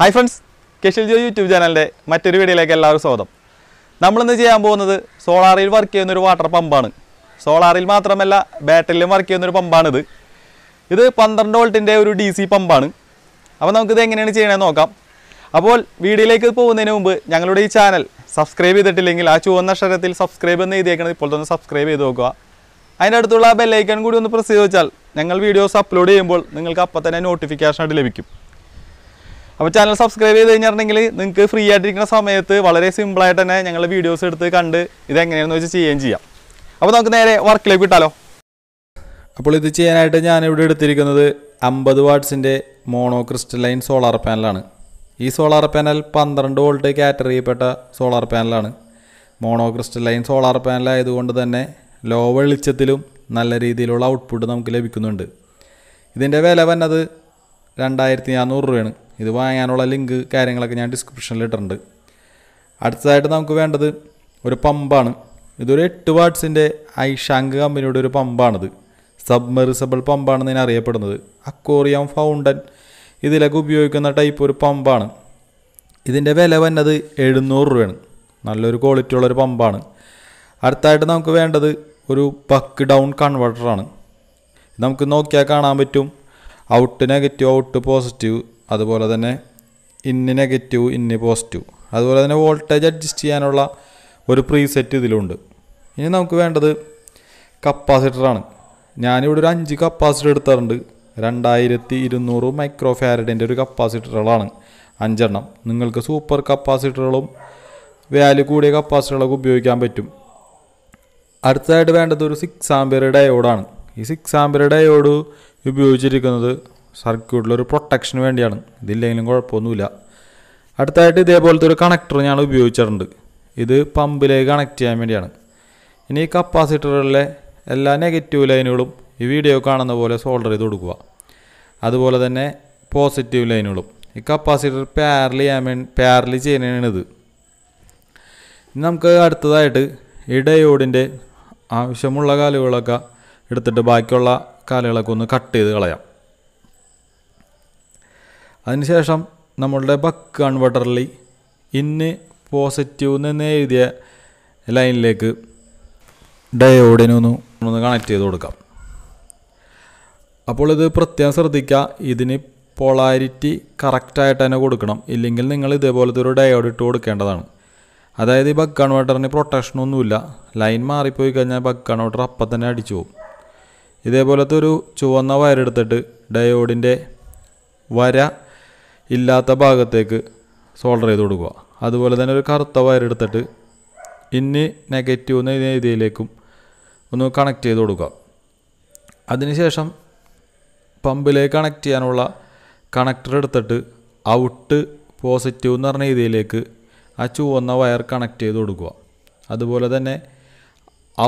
hi friends കെഷിൽ ജോ YouTube ചാനലിൻ്റെ മറ്റൊരു വീഡിയോയിലേക്ക് എല്ലാവരും സ്വാഗതം നമ്മളിന്ന് ചെയ്യാൻ പോകുന്നത് സോളാറിൽ വർക്ക് ചെയ്യുന്ന ഒരു വാട്ടർ പമ്പാണ് സോളാറിൽ മാത്രമല്ല ബാറ്ററിയിലും വർക്ക് ചെയ്യുന്നൊരു പമ്പാണിത് ഇത് പന്ത്രണ്ട് വോൾട്ടിൻ്റെ ഒരു ഡി സി പമ്പാണ് അപ്പോൾ നമുക്കിത് എങ്ങനെയാണ് ചെയ്യണമെന്ന് നോക്കാം അപ്പോൾ വീഡിയോയിലേക്ക് പോകുന്നതിന് മുമ്പ് ഞങ്ങളുടെ ഈ ചാനൽ സബ്സ്ക്രൈബ് ചെയ്തിട്ടില്ലെങ്കിൽ ആ ചുവന്ന അക്ഷരത്തിൽ സബ്സ്ക്രൈബ് എന്ന് എഴുതിയേക്കണത് ഇപ്പോൾ തന്നെ സബ്സ്ക്രൈബ് ചെയ്ത് നോക്കുക അതിൻ്റെ അടുത്തുള്ള ബെല്ലൈക്കൺ കൂടി ഒന്ന് പ്രസ് ചെയ്ത് വെച്ചാൽ ഞങ്ങൾ വീഡിയോസ് അപ്ലോഡ് ചെയ്യുമ്പോൾ നിങ്ങൾക്ക് അപ്പം തന്നെ നോട്ടിഫിക്കേഷൻ ആയിട്ട് ലഭിക്കും അപ്പോൾ ചാനൽ സബ്സ്ക്രൈബ് ചെയ്ത് കഴിഞ്ഞിട്ടുണ്ടെങ്കിൽ നിങ്ങൾക്ക് ഫ്രീ ആയിട്ടിരിക്കുന്ന സമയത്ത് വളരെ സിമ്പിളായിട്ട് തന്നെ ഞങ്ങൾ വീഡിയോസ് എടുത്ത് കണ്ട് ഇതെങ്ങനെയാണെന്ന് വെച്ച് ചെയ്യുകയും ചെയ്യാം അപ്പോൾ നമുക്ക് നേരെ വർക്കിലേക്ക് ഇട്ടാലോ അപ്പോൾ ഇത് ചെയ്യാനായിട്ട് ഞാനിവിടെ എടുത്തിരിക്കുന്നത് അമ്പത് വാട്ട്സിൻ്റെ മോണോ ക്രിസ്റ്റലൈൻ സോളാർ പാനലാണ് ഈ സോളാർ പാനൽ പന്ത്രണ്ട് വോൾട്ട് കാറ്റർ ചെയ്യപ്പെട്ട സോളാർ പാനലാണ് മോണോ ക്രിസ്റ്റലൈൻ സോളാർ പാനലായതുകൊണ്ട് തന്നെ ലോ വെളിച്ചത്തിലും നല്ല രീതിയിലുള്ള ഔട്ട്പുട്ട് നമുക്ക് ലഭിക്കുന്നുണ്ട് ഇതിൻ്റെ വില വന്നത് രണ്ടായിരത്തി നാനൂറ് രൂപയാണ് ഇത് വാങ്ങാനുള്ള ലിങ്ക് കാര്യങ്ങളൊക്കെ ഞാൻ ഡിസ്ക്രിപ്ഷനിൽ ഇട്ടിട്ടുണ്ട് അടുത്തതായിട്ട് നമുക്ക് വേണ്ടത് ഒരു പമ്പാണ് ഇതൊരു എട്ട് വാട്ട്സിൻ്റെ ഐഷാങ്ക് കമ്പനിയുടെ ഒരു പമ്പാണിത് സബ്മെറിസബിൾ പമ്പാണെന്ന് ഞാൻ അറിയപ്പെടുന്നത് അക്വോറിയം ഫൗണ്ടൻ ഇതിലൊക്കെ ഉപയോഗിക്കുന്ന ടൈപ്പ് ഒരു പമ്പാണ് ഇതിൻ്റെ വില വന്നത് എഴുന്നൂറ് രൂപയാണ് നല്ലൊരു ക്വാളിറ്റി ഉള്ളൊരു പമ്പാണ് അടുത്തായിട്ട് നമുക്ക് വേണ്ടത് ഒരു ബക്ക് ഡൗൺ കൺവെർട്ടറാണ് നമുക്ക് നോക്കിയാൽ കാണാൻ പറ്റും ഔട്ട് നെഗറ്റീവ് ഔട്ട് പോസിറ്റീവ് അതുപോലെ തന്നെ ഇന്ന് നെഗറ്റീവ് ഇന്ന് പോസിറ്റീവ് അതുപോലെ തന്നെ വോൾട്ടേജ് അഡ്ജസ്റ്റ് ചെയ്യാനുള്ള ഒരു പ്രീസെറ്റ് ഇതിലുണ്ട് ഇനി നമുക്ക് വേണ്ടത് കപ്പാസിറ്ററാണ് ഞാനിവിടെ ഒരു അഞ്ച് കപ്പാസിറ്റർ എടുത്തിട്ടുണ്ട് രണ്ടായിരത്തി ഇരുന്നൂറ് മൈക്രോ ഫാരഡിൻ്റെ ഒരു കപ്പാസിറ്ററുകളാണ് അഞ്ചെണ്ണം നിങ്ങൾക്ക് സൂപ്പർ കപ്പാസിറ്ററുകളും വാല്യൂ കൂടിയ കപ്പാസിറ്ററുകളൊക്കെ ഉപയോഗിക്കാൻ പറ്റും അടുത്തതായിട്ട് വേണ്ടത് ഒരു സിക്സ് ആംബിയർ ഡയോഡാണ് ഈ സിക്സ് ആംബിയർ ഡയോഡ് ഉപയോഗിച്ചിരിക്കുന്നത് സർക്യൂട്ടിലൊരു പ്രൊട്ടക്ഷന് വേണ്ടിയാണ് ഇതില്ലെങ്കിലും കുഴപ്പമൊന്നുമില്ല അടുത്തായിട്ട് ഇതേപോലത്തെ ഒരു കണക്ടർ ഞാൻ ഉപയോഗിച്ചിട്ടുണ്ട് ഇത് പമ്പിലേക്ക് കണക്ട് ചെയ്യാൻ വേണ്ടിയാണ് ഇനി ഈ കപ്പാസിറ്ററുകളിലെ എല്ലാ നെഗറ്റീവ് ലൈനുകളും ഈ വീഡിയോ കാണുന്ന പോലെ സോൾഡർ ചെയ്ത് കൊടുക്കുക അതുപോലെ തന്നെ പോസിറ്റീവ് ലൈനുകളും ഈ കപ്പാസിറ്റർ പാരൽ ചെയ്യാൻ വേണ്ടി പാരൽ ചെയ്യുന്നതാണിത് ഇനി നമുക്ക് അടുത്തതായിട്ട് ഈ ഡയോഡിൻ്റെ ആവശ്യമുള്ള കാലുകളൊക്കെ എടുത്തിട്ട് ബാക്കിയുള്ള കാലുകളൊക്കെ ഒന്ന് കട്ട് ചെയ്ത് കളയാം അതിനുശേഷം നമ്മളുടെ ബക്ക് കൺവെർട്ടറിൽ ഇന്ന് പോസിറ്റീവ് എന്ന് എഴുതിയ ലൈനിലേക്ക് ഡയോഡിന് ഒന്ന് കണക്ട് ചെയ്ത് കൊടുക്കാം അപ്പോൾ ഇത് പ്രത്യേകം ശ്രദ്ധിക്കുക ഇതിന് പോളാരിറ്റി കറക്റ്റായിട്ട് തന്നെ കൊടുക്കണം ഇല്ലെങ്കിൽ നിങ്ങൾ ഇതേപോലത്തെ ഒരു ഡയോഡ് ഇട്ട് കൊടുക്കേണ്ടതാണ് അതായത് ഈ ബക്ക് കൺവേർട്ടറിന് പ്രൊട്ടക്ഷനൊന്നുമില്ല ലൈൻ മാറിപ്പോയി കഴിഞ്ഞാൽ ബക്ക് കൺവേർട്ടർ അപ്പം തന്നെ അടിച്ചു പോകും ഇതേപോലത്തെ ഒരു ചുവന്ന വയറെടുത്തിട്ട് ഡയോഡിൻ്റെ വര ഇല്ലാത്ത ഭാഗത്തേക്ക് സോൾഡർ ചെയ്ത് കൊടുക്കുക അതുപോലെ തന്നെ ഒരു കറുത്ത എടുത്തിട്ട് ഇനി നെഗറ്റീവ് എന്ന രീതിയിലേക്കും ഒന്ന് കണക്ട് ചെയ്ത് കൊടുക്കുക അതിനുശേഷം പമ്പിലേക്ക് കണക്ട് ചെയ്യാനുള്ള കണക്ടർ എടുത്തിട്ട് ഔട്ട് പോസിറ്റീവ് എന്ന് പറഞ്ഞ രീതിയിലേക്ക് ആ ചുവന്ന വയർ കണക്ട് ചെയ്ത് കൊടുക്കുക അതുപോലെ തന്നെ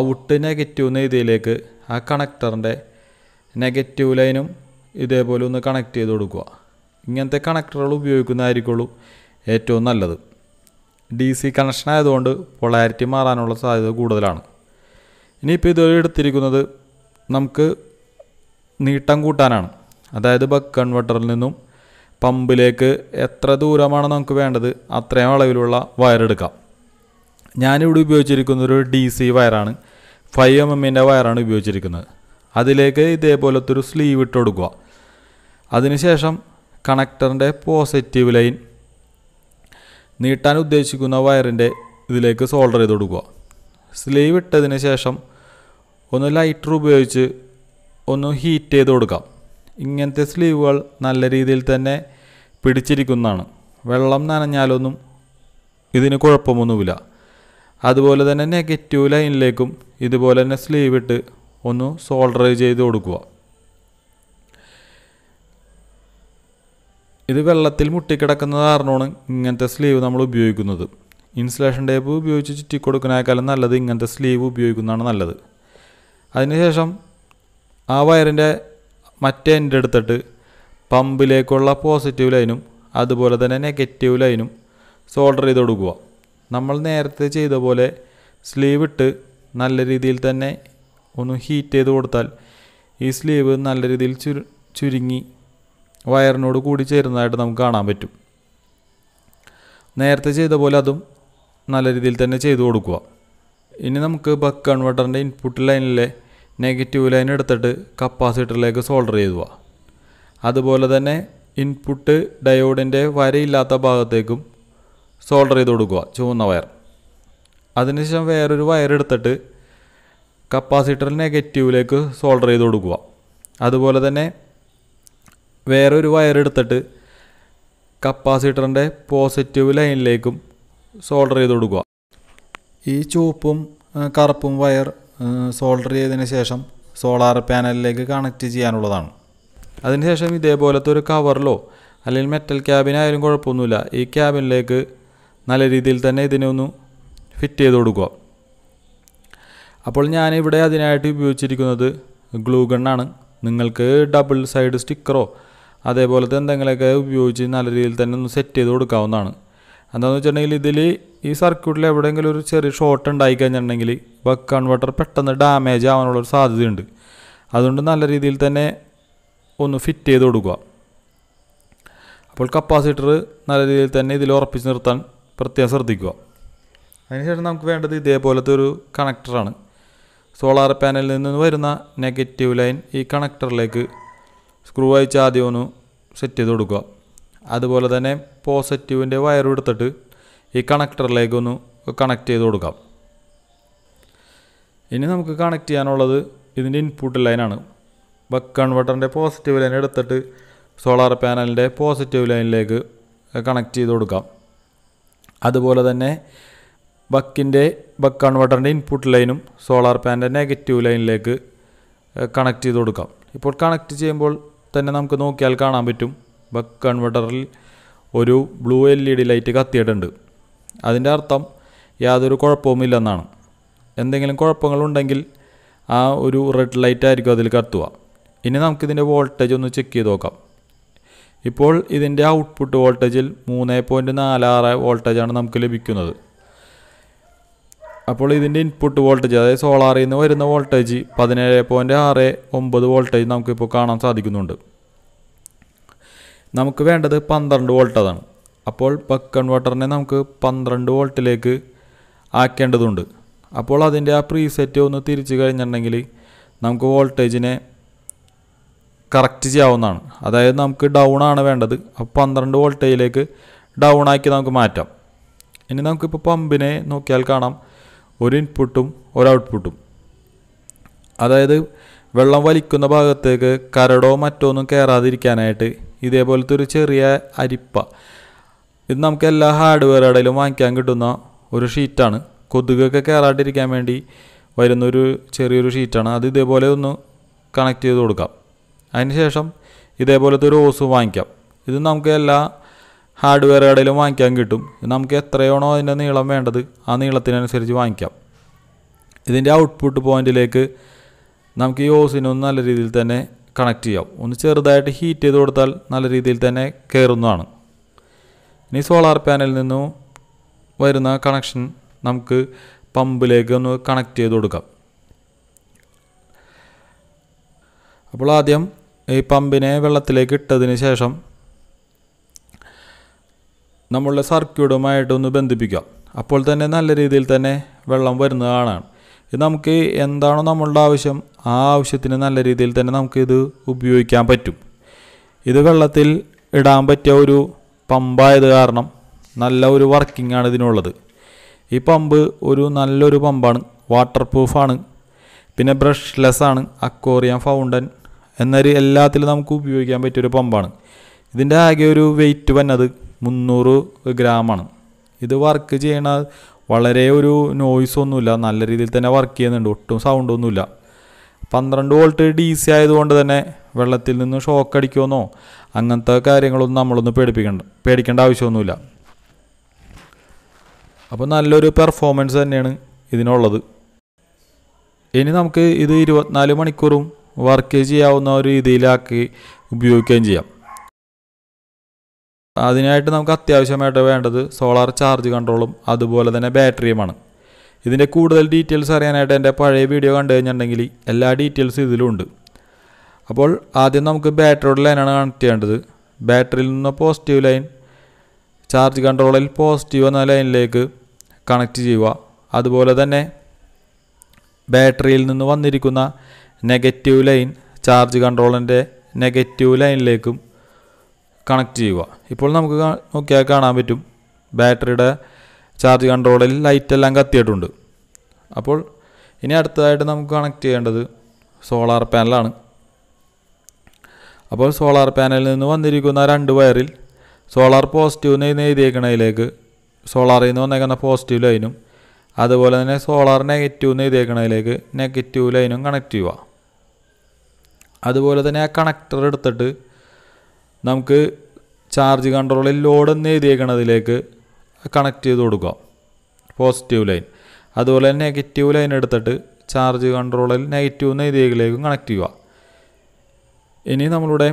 ഔട്ട് നെഗറ്റീവ് എന്ന രീതിയിലേക്ക് ആ കണക്ടറിൻ്റെ നെഗറ്റീവ് ലൈനും ഇതേപോലെ ഒന്ന് കണക്ട് ചെയ്ത് കൊടുക്കുക ഇങ്ങനത്തെ കണക്ടറുകൾ ഉപയോഗിക്കുന്നതായിരിക്കുള്ളൂ ഏറ്റവും നല്ലത് ഡി സി കണക്ഷൻ ആയതുകൊണ്ട് പൊളാരിറ്റി മാറാനുള്ള സാധ്യത കൂടുതലാണ് ഇനിയിപ്പോൾ ഇത് എടുത്തിരിക്കുന്നത് നമുക്ക് നീട്ടം കൂട്ടാനാണ് അതായത് ബക്ക് കൺവെർട്ടറിൽ നിന്നും പമ്പിലേക്ക് എത്ര ദൂരമാണ് നമുക്ക് വേണ്ടത് അത്രയും അളവിലുള്ള വയറെടുക്കാം ഞാനിവിടെ ഉപയോഗിച്ചിരിക്കുന്ന ഒരു ഡി സി വയറാണ് ഫൈവ് എം എമ്മിൻ്റെ വയറാണ് ഉപയോഗിച്ചിരിക്കുന്നത് അതിലേക്ക് ഇതേപോലത്തെ ഒരു സ്ലീവ് ഇട്ട് കൊടുക്കുക അതിനുശേഷം കണക്ടറിൻ്റെ പോസിറ്റീവ് ലൈൻ നീട്ടാൻ ഉദ്ദേശിക്കുന്ന വയറിൻ്റെ ഇതിലേക്ക് സോൾഡർ ചെയ്ത് കൊടുക്കുക സ്ലീവ് ഇട്ടതിന് ശേഷം ഒന്ന് ലൈറ്റർ ഉപയോഗിച്ച് ഒന്ന് ഹീറ്റ് ചെയ്ത് കൊടുക്കാം ഇങ്ങനത്തെ സ്ലീവുകൾ നല്ല രീതിയിൽ തന്നെ പിടിച്ചിരിക്കുന്നതാണ് വെള്ളം നനഞ്ഞാലൊന്നും ഇതിന് കുഴപ്പമൊന്നുമില്ല അതുപോലെ തന്നെ നെഗറ്റീവ് ലൈനിലേക്കും ഇതുപോലെ തന്നെ സ്ലീവ് ഇട്ട് ഒന്ന് സോൾഡർ ചെയ്ത് കൊടുക്കുക ഇത് വെള്ളത്തിൽ മുട്ടിക്കിടക്കുന്ന കാരണമാണ് ഇങ്ങനത്തെ സ്ലീവ് നമ്മൾ ഉപയോഗിക്കുന്നത് ഇൻസുലേഷൻ ടേപ്പ് ഉപയോഗിച്ച് ചുറ്റി കൊടുക്കുന്നതിനേക്കാളും നല്ലത് ഇങ്ങനത്തെ സ്ലീവ് ഉപയോഗിക്കുന്നതാണ് നല്ലത് അതിനുശേഷം ആ വയറിൻ്റെ മറ്റേ എൻ്റെ എടുത്തിട്ട് പമ്പിലേക്കുള്ള പോസിറ്റീവ് ലൈനും അതുപോലെ തന്നെ നെഗറ്റീവ് ലൈനും സോൾഡർ ചെയ്ത് കൊടുക്കുക നമ്മൾ നേരത്തെ ചെയ്ത പോലെ സ്ലീവ് ഇട്ട് നല്ല രീതിയിൽ തന്നെ ഒന്ന് ഹീറ്റ് ചെയ്ത് കൊടുത്താൽ ഈ സ്ലീവ് നല്ല രീതിയിൽ ചുരുങ്ങി വയറിനോട് കൂടി ചേരുന്നതായിട്ട് നമുക്ക് കാണാൻ പറ്റും നേരത്തെ ചെയ്ത പോലെ അതും നല്ല രീതിയിൽ തന്നെ ചെയ്തു കൊടുക്കുക ഇനി നമുക്ക് ബക്ക് കൺവെർട്ടറിൻ്റെ ഇൻപുട്ട് ലൈനിലെ നെഗറ്റീവ് ലൈൻ എടുത്തിട്ട് കപ്പാസിറ്ററിലേക്ക് സോൾഡർ ചെയ്തു അതുപോലെ തന്നെ ഇൻപുട്ട് ഡയോഡിൻ്റെ വരയില്ലാത്ത ഭാഗത്തേക്കും സോൾഡർ ചെയ്ത് കൊടുക്കുക ചുവന്ന വയർ അതിനുശേഷം വേറൊരു വയർ എടുത്തിട്ട് കപ്പാസിറ്റർ നെഗറ്റീവിലേക്ക് സോൾഡർ ചെയ്ത് കൊടുക്കുക അതുപോലെ തന്നെ വേറൊരു ഒരു വയറെടുത്തിട്ട് കപ്പാസിറ്ററിൻ്റെ പോസിറ്റീവ് ലൈനിലേക്കും സോൾഡർ ചെയ്ത് കൊടുക്കുക ഈ ചുവപ്പും കറുപ്പും വയർ സോൾഡർ ചെയ്തതിന് ശേഷം സോളാർ പാനലിലേക്ക് കണക്റ്റ് ചെയ്യാനുള്ളതാണ് അതിനുശേഷം ഇതേപോലത്തെ ഒരു കവറിലോ അല്ലെങ്കിൽ മെറ്റൽ ക്യാബിനായാലും കുഴപ്പമൊന്നുമില്ല ഈ ക്യാബിനിലേക്ക് നല്ല രീതിയിൽ തന്നെ ഇതിനെ ഒന്ന് ഫിറ്റ് ചെയ്ത് കൊടുക്കുക അപ്പോൾ ഞാനിവിടെ അതിനായിട്ട് ഉപയോഗിച്ചിരിക്കുന്നത് ഗ്ലൂഗണ്ണാണ് ഗണ്ണാണ് നിങ്ങൾക്ക് ഡബിൾ സൈഡ് സ്റ്റിക്കറോ അതേപോലത്തെ എന്തെങ്കിലുമൊക്കെ ഉപയോഗിച്ച് നല്ല രീതിയിൽ തന്നെ ഒന്ന് സെറ്റ് ചെയ്ത് കൊടുക്കാവുന്നതാണ് എന്താണെന്ന് വെച്ചിട്ടുണ്ടെങ്കിൽ ഇതിൽ ഈ സർക്യൂട്ടിൽ എവിടെയെങ്കിലും ഒരു ചെറിയ ഷോർട്ട് ഉണ്ടായി കഴിഞ്ഞിട്ടുണ്ടെങ്കിൽ ബക്ക് കൺവെർട്ടർ പെട്ടെന്ന് ഡാമേജ് ആവാനുള്ളൊരു സാധ്യതയുണ്ട് അതുകൊണ്ട് നല്ല രീതിയിൽ തന്നെ ഒന്ന് ഫിറ്റ് ചെയ്ത് കൊടുക്കുക അപ്പോൾ കപ്പാസിറ്റർ നല്ല രീതിയിൽ തന്നെ ഇതിൽ ഉറപ്പിച്ച് നിർത്താൻ പ്രത്യേകം ശ്രദ്ധിക്കുക അതിനുശേഷം നമുക്ക് വേണ്ടത് ഇതേപോലത്തെ ഒരു കണക്ടറാണ് സോളാർ പാനലിൽ നിന്ന് വരുന്ന നെഗറ്റീവ് ലൈൻ ഈ കണക്ടറിലേക്ക് സ്ക്രൂ അയച്ച് ആദ്യം ഒന്ന് സെറ്റ് ചെയ്ത് കൊടുക്കുക അതുപോലെ തന്നെ പോസിറ്റീവിൻ്റെ വയറും എടുത്തിട്ട് ഈ കണക്ടറിലേക്ക് ഒന്ന് കണക്ട് ചെയ്ത് കൊടുക്കാം ഇനി നമുക്ക് കണക്ട് ചെയ്യാനുള്ളത് ഇതിൻ്റെ ഇൻപുട്ട് ലൈനാണ് ബക്ക് കൺവെർട്ടറിൻ്റെ പോസിറ്റീവ് ലൈൻ എടുത്തിട്ട് സോളാർ പാനലിൻ്റെ പോസിറ്റീവ് ലൈനിലേക്ക് കണക്ട് ചെയ്ത് കൊടുക്കാം അതുപോലെ തന്നെ ബക്കിൻ്റെ ബക്ക് കൺവെർട്ടറിൻ്റെ ഇൻപുട്ട് ലൈനും സോളാർ പാനിൻ്റെ നെഗറ്റീവ് ലൈനിലേക്ക് കണക്ട് ചെയ്ത് കൊടുക്കാം ഇപ്പോൾ കണക്ട് ചെയ്യുമ്പോൾ തന്നെ നമുക്ക് നോക്കിയാൽ കാണാൻ പറ്റും ബക്ക് കൺവെർട്ടറിൽ ഒരു blue L E D light കത്തിയിട്ടുണ്ട് അതിൻ്റെ അർത്ഥം യാതൊരു ഇല്ലെന്നാണ് എന്തെങ്കിലും കുഴപ്പങ്ങളുണ്ടെങ്കിൽ ആ ഒരു റെഡ് ലൈറ്റ് ആയിരിക്കും അതിൽ കത്തുക ഇനി നമുക്കിതിൻ്റെ വോൾട്ടേജ് ഒന്ന് ചെക്ക് ചെയ്ത് നോക്കാം ഇപ്പോൾ ഇതിൻ്റെ ഔട്ട്പുട്ട് വോൾട്ടേജിൽ മൂന്ന് പോയിൻറ്റ് നാല് ആറ് വോൾട്ടേജാണ് നമുക്ക് ലഭിക്കുന്നത് അപ്പോൾ ഇതിൻ്റെ ഇൻപുട്ട് വോൾട്ടേജ് അതായത് സോളാറിൽ നിന്ന് വരുന്ന വോൾട്ടേജ് പതിനേഴ് പോയിൻറ്റ് ആറ് ഒമ്പത് വോൾട്ടേജ് നമുക്കിപ്പോൾ കാണാൻ സാധിക്കുന്നുണ്ട് നമുക്ക് വേണ്ടത് പന്ത്രണ്ട് വോൾട്ട് അതാണ് അപ്പോൾ ബക്ക് കൺവെർട്ടറിനെ നമുക്ക് പന്ത്രണ്ട് വോൾട്ടിലേക്ക് ആക്കേണ്ടതുണ്ട് അപ്പോൾ അതിൻ്റെ ആ പ്രീസെറ്റ് ഒന്ന് തിരിച്ചു കഴിഞ്ഞിട്ടുണ്ടെങ്കിൽ നമുക്ക് വോൾട്ടേജിനെ കറക്റ്റ് ചെയ്യാവുന്നതാണ് അതായത് നമുക്ക് ഡൗൺ ആണ് വേണ്ടത് അപ്പോൾ പന്ത്രണ്ട് വോൾട്ടേജിലേക്ക് ഡൗൺ ആക്കി നമുക്ക് മാറ്റാം ഇനി നമുക്കിപ്പോൾ പമ്പിനെ നോക്കിയാൽ കാണാം ഒരു ഇൻപുട്ടും ഒരു ഔട്ട്പുട്ടും അതായത് വെള്ളം വലിക്കുന്ന ഭാഗത്തേക്ക് കരടോ മറ്റോ ഒന്നും കയറാതിരിക്കാനായിട്ട് ഇതേപോലത്തെ ഒരു ചെറിയ അരിപ്പ ഇത് നമുക്ക് എല്ലാ ഹാർഡ്വെയറുടെയിലും വാങ്ങിക്കാൻ കിട്ടുന്ന ഒരു ഷീറ്റാണ് കൊതുകൊക്കെ കയറാണ്ടിരിക്കാൻ വേണ്ടി വരുന്നൊരു ചെറിയൊരു ഷീറ്റാണ് അത് ഇതേപോലെ ഒന്ന് കണക്ട് ചെയ്ത് കൊടുക്കാം അതിന് ശേഷം ഇതേപോലത്തെ ഒരു ഓസ് വാങ്ങിക്കാം ഇത് നമുക്ക് എല്ലാ ഹാർഡ്വെയർ കടയിലും വാങ്ങിക്കാൻ കിട്ടും നമുക്ക് എത്രയാണോ അതിൻ്റെ നീളം വേണ്ടത് ആ നീളത്തിനനുസരിച്ച് വാങ്ങിക്കാം ഇതിൻ്റെ ഔട്ട്പുട്ട് പോയിന്റിലേക്ക് നമുക്ക് ഈ ഓസിനൊന്ന് നല്ല രീതിയിൽ തന്നെ കണക്ട് ചെയ്യാം ഒന്ന് ചെറുതായിട്ട് ഹീറ്റ് ചെയ്ത് കൊടുത്താൽ നല്ല രീതിയിൽ തന്നെ കയറുന്നതാണ് ഇനി സോളാർ പാനലിൽ നിന്നും വരുന്ന കണക്ഷൻ നമുക്ക് പമ്പിലേക്ക് ഒന്ന് കണക്ട് ചെയ്ത് കൊടുക്കാം അപ്പോൾ ആദ്യം ഈ പമ്പിനെ വെള്ളത്തിലേക്ക് ഇട്ടതിന് ശേഷം നമ്മളുടെ സർക്യൂട്ടുമായിട്ടൊന്ന് ബന്ധിപ്പിക്കാം അപ്പോൾ തന്നെ നല്ല രീതിയിൽ തന്നെ വെള്ളം വരുന്നതാണ് ഇത് നമുക്ക് എന്താണോ നമ്മളുടെ ആവശ്യം ആ ആവശ്യത്തിന് നല്ല രീതിയിൽ തന്നെ നമുക്ക് ഇത് ഉപയോഗിക്കാൻ പറ്റും ഇത് വെള്ളത്തിൽ ഇടാൻ പറ്റിയ ഒരു പമ്പായത് കാരണം നല്ല ഒരു വർക്കിംഗ് ആണ് ഇതിനുള്ളത് ഈ പമ്പ് ഒരു നല്ലൊരു പമ്പാണ് വാട്ടർ പ്രൂഫാണ് പിന്നെ ബ്രഷ്ലെസ് ആണ് അക്വോറിയം ഫൗണ്ടൻ എന്നൊരു എല്ലാത്തിലും നമുക്ക് ഉപയോഗിക്കാൻ പറ്റിയൊരു പമ്പാണ് ഇതിൻ്റെ ആകെ ഒരു വെയിറ്റ് വന്നത് മുന്നൂറ് ഗ്രാമാണ് ഇത് വർക്ക് ചെയ്യണ വളരെ ഒരു നോയ്സ് ഒന്നുമില്ല നല്ല രീതിയിൽ തന്നെ വർക്ക് ചെയ്യുന്നുണ്ട് ഒട്ടും സൗണ്ടൊന്നുമില്ല പന്ത്രണ്ട് വോൾട്ട് ഡി സി ആയതുകൊണ്ട് തന്നെ വെള്ളത്തിൽ നിന്ന് ഷോക്ക് അടിക്കുമെന്നോ അങ്ങനത്തെ കാര്യങ്ങളൊന്നും നമ്മളൊന്ന് പേടിപ്പിക്കണ്ട പേടിക്കേണ്ട ആവശ്യമൊന്നുമില്ല അപ്പോൾ നല്ലൊരു പെർഫോമൻസ് തന്നെയാണ് ഇതിനുള്ളത് ഇനി നമുക്ക് ഇത് ഇരുപത്തിനാല് മണിക്കൂറും വർക്ക് ചെയ്യാവുന്ന ഒരു രീതിയിലാക്കി ഉപയോഗിക്കുകയും ചെയ്യാം അതിനായിട്ട് നമുക്ക് അത്യാവശ്യമായിട്ട് വേണ്ടത് സോളാർ ചാർജ് കൺട്രോളും അതുപോലെ തന്നെ ബാറ്ററിയുമാണ് ഇതിൻ്റെ കൂടുതൽ ഡീറ്റെയിൽസ് അറിയാനായിട്ട് എൻ്റെ പഴയ വീഡിയോ കണ്ടു കഴിഞ്ഞിട്ടുണ്ടെങ്കിൽ എല്ലാ ഡീറ്റെയിൽസ് ഇതിലുണ്ട് അപ്പോൾ ആദ്യം നമുക്ക് ബാറ്ററിയുടെ ലൈനാണ് കണക്ട് ചെയ്യേണ്ടത് ബാറ്ററിയിൽ നിന്ന് പോസിറ്റീവ് ലൈൻ ചാർജ് കൺട്രോളിൽ പോസിറ്റീവ് എന്ന ലൈനിലേക്ക് കണക്ട് ചെയ്യുക അതുപോലെ തന്നെ ബാറ്ററിയിൽ നിന്ന് വന്നിരിക്കുന്ന നെഗറ്റീവ് ലൈൻ ചാർജ് കൺട്രോളിൻ്റെ നെഗറ്റീവ് ലൈനിലേക്കും കണക്ട് ചെയ്യുക ഇപ്പോൾ നമുക്ക് നോക്കിയാൽ കാണാൻ പറ്റും ബാറ്ററിയുടെ ചാർജ് കൺട്രോളിൽ ലൈറ്റെല്ലാം കത്തിയിട്ടുണ്ട് അപ്പോൾ ഇനി അടുത്തതായിട്ട് നമുക്ക് കണക്ട് ചെയ്യേണ്ടത് സോളാർ പാനലാണ് അപ്പോൾ സോളാർ പാനലിൽ നിന്ന് വന്നിരിക്കുന്ന രണ്ട് വയറിൽ സോളാർ പോസിറ്റീവ് എന്ന് എഴുതിയേക്കണതിലേക്ക് സോളാറിൽ നിന്ന് വന്നേക്കുന്ന പോസിറ്റീവ് ലൈനും അതുപോലെ തന്നെ സോളാർ നെഗറ്റീവ് എന്ന് എഴുതിയേക്കണതിലേക്ക് നെഗറ്റീവ് ലൈനും കണക്ട് ചെയ്യുക അതുപോലെ തന്നെ ആ കണക്ടർ എടുത്തിട്ട് നമുക്ക് ചാർജ് കൺട്രോളിൽ ലോഡ് എന്ന് എഴുതിയേക്കണതിലേക്ക് കണക്ട് ചെയ്ത് കൊടുക്കാം പോസിറ്റീവ് ലൈൻ അതുപോലെ തന്നെ നെഗറ്റീവ് ലൈൻ എടുത്തിട്ട് ചാർജ് കൺട്രോളിൽ നെഗറ്റീവ് എന്ന് എഴുതിയേക്കിലേക്കും കണക്ട് ചെയ്യുക ഇനി നമ്മളുടെ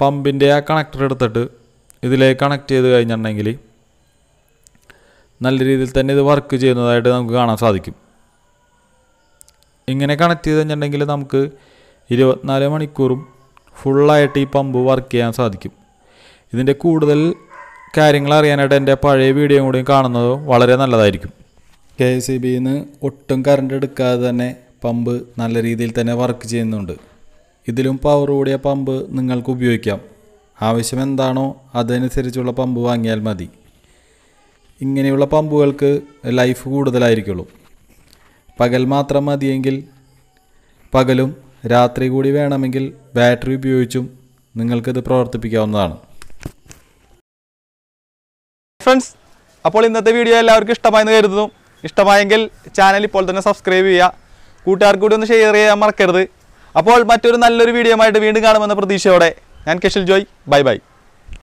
പമ്പിൻ്റെ ആ കണക്ടർ എടുത്തിട്ട് ഇതിലേക്ക് കണക്ട് ചെയ്ത് കഴിഞ്ഞിട്ടുണ്ടെങ്കിൽ നല്ല രീതിയിൽ തന്നെ ഇത് വർക്ക് ചെയ്യുന്നതായിട്ട് നമുക്ക് കാണാൻ സാധിക്കും ഇങ്ങനെ കണക്ട് ചെയ്ത് കഴിഞ്ഞിട്ടുണ്ടെങ്കിൽ നമുക്ക് ഇരുപത്തിനാല് മണിക്കൂറും ഫുള്ളായിട്ട് ഈ പമ്പ് വർക്ക് ചെയ്യാൻ സാധിക്കും ഇതിൻ്റെ കൂടുതൽ കാര്യങ്ങൾ അറിയാനായിട്ട് എൻ്റെ പഴയ വീഡിയോ കൂടി കാണുന്നത് വളരെ നല്ലതായിരിക്കും കെ സി ബിയിൽ നിന്ന് ഒട്ടും കറണ്ട് എടുക്കാതെ തന്നെ പമ്പ് നല്ല രീതിയിൽ തന്നെ വർക്ക് ചെയ്യുന്നുണ്ട് ഇതിലും പവർ കൂടിയ പമ്പ് നിങ്ങൾക്ക് ഉപയോഗിക്കാം ആവശ്യം എന്താണോ അതനുസരിച്ചുള്ള പമ്പ് വാങ്ങിയാൽ മതി ഇങ്ങനെയുള്ള പമ്പുകൾക്ക് ലൈഫ് കൂടുതലായിരിക്കുള്ളൂ പകൽ മാത്രം മതിയെങ്കിൽ പകലും രാത്രി കൂടി വേണമെങ്കിൽ ബാറ്ററി ഉപയോഗിച്ചും നിങ്ങൾക്കിത് പ്രവർത്തിപ്പിക്കാവുന്നതാണ് ഫ്രണ്ട്സ് അപ്പോൾ ഇന്നത്തെ വീഡിയോ എല്ലാവർക്കും ഇഷ്ടമായെന്ന് കരുതുന്നു ഇഷ്ടമായെങ്കിൽ ചാനൽ ഇപ്പോൾ തന്നെ സബ്സ്ക്രൈബ് ചെയ്യുക കൂട്ടുകാർക്ക് കൂടി ഒന്ന് ഷെയർ ചെയ്യാൻ മറക്കരുത് അപ്പോൾ മറ്റൊരു നല്ലൊരു വീഡിയോ ആയിട്ട് വീണ്ടും കാണുമെന്ന പ്രതീക്ഷയോടെ ഞാൻ കെഷിൽ ജോയ് ബൈ ബൈ